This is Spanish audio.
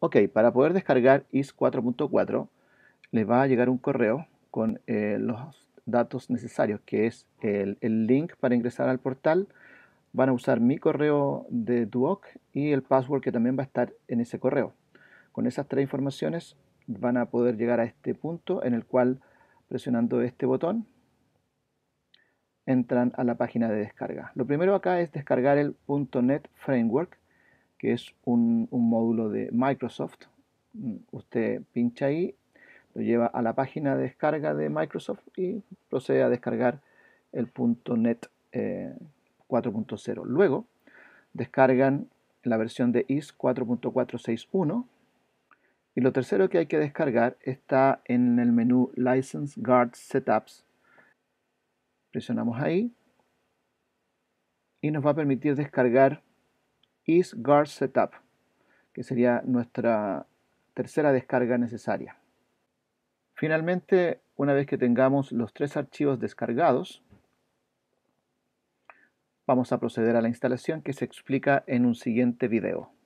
Ok, para poder descargar IS 4.4 les va a llegar un correo con eh, los datos necesarios, que es el, el, link para ingresar al portal. Van a usar mi correo de Duoc y el password que también va a estar en ese correo. Con esas tres informaciones van a poder llegar a este punto en el cual presionando este botón entran a la página de descarga. Lo primero acá es descargar el .NET Framework que es un, módulo de Microsoft. Usted pincha ahí, lo lleva a la página de descarga de Microsoft y procede a descargar el .NET 4.0. Eh, Luego descargan la versión de IS 4.461 y lo tercero que hay que descargar está en el menú License Guard Setups. Presionamos ahí y nos va a permitir descargar is guard setup, que sería nuestra tercera descarga necesaria. Finalmente, una vez que tengamos los tres archivos descargados, vamos a proceder a la instalación que se explica en un siguiente video.